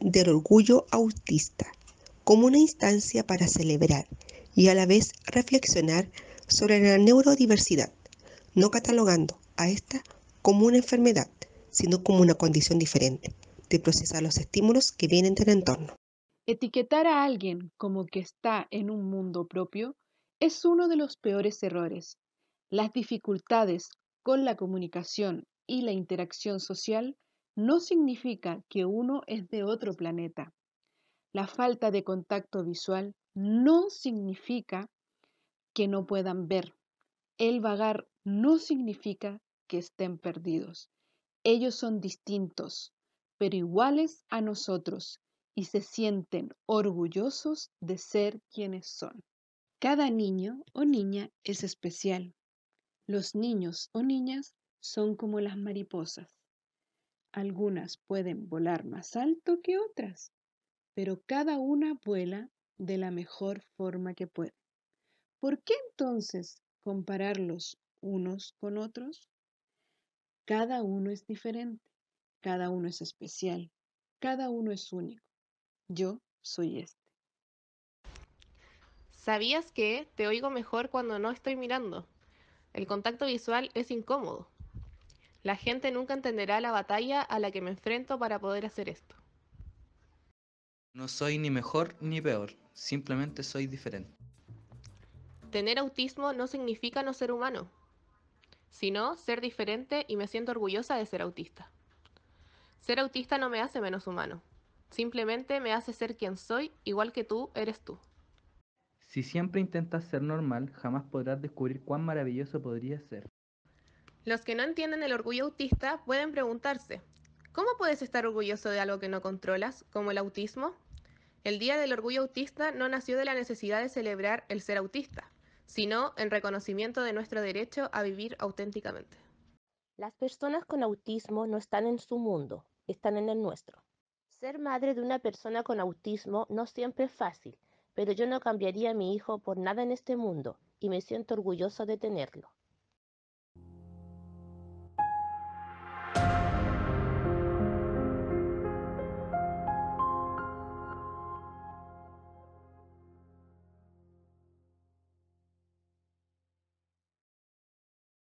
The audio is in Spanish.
del Orgullo Autista como una instancia para celebrar y a la vez reflexionar sobre la neurodiversidad, no catalogando a esta como una enfermedad, sino como una condición diferente de procesar los estímulos que vienen del entorno. Etiquetar a alguien como que está en un mundo propio es uno de los peores errores. Las dificultades con la comunicación y la interacción social no significa que uno es de otro planeta. La falta de contacto visual no significa que no puedan ver. El vagar no significa que estén perdidos. Ellos son distintos, pero iguales a nosotros y se sienten orgullosos de ser quienes son. Cada niño o niña es especial. Los niños o niñas son como las mariposas. Algunas pueden volar más alto que otras, pero cada una vuela de la mejor forma que puede. ¿Por qué entonces compararlos unos con otros? Cada uno es diferente, cada uno es especial, cada uno es único. Yo soy este. ¿Sabías que te oigo mejor cuando no estoy mirando? El contacto visual es incómodo. La gente nunca entenderá la batalla a la que me enfrento para poder hacer esto. No soy ni mejor ni peor, simplemente soy diferente. Tener autismo no significa no ser humano, sino ser diferente y me siento orgullosa de ser autista. Ser autista no me hace menos humano, simplemente me hace ser quien soy, igual que tú eres tú. Si siempre intentas ser normal, jamás podrás descubrir cuán maravilloso podría ser. Los que no entienden el orgullo autista pueden preguntarse, ¿cómo puedes estar orgulloso de algo que no controlas, como el autismo? El Día del Orgullo Autista no nació de la necesidad de celebrar el ser autista, sino en reconocimiento de nuestro derecho a vivir auténticamente. Las personas con autismo no están en su mundo, están en el nuestro. Ser madre de una persona con autismo no siempre es fácil, pero yo no cambiaría a mi hijo por nada en este mundo y me siento orgulloso de tenerlo.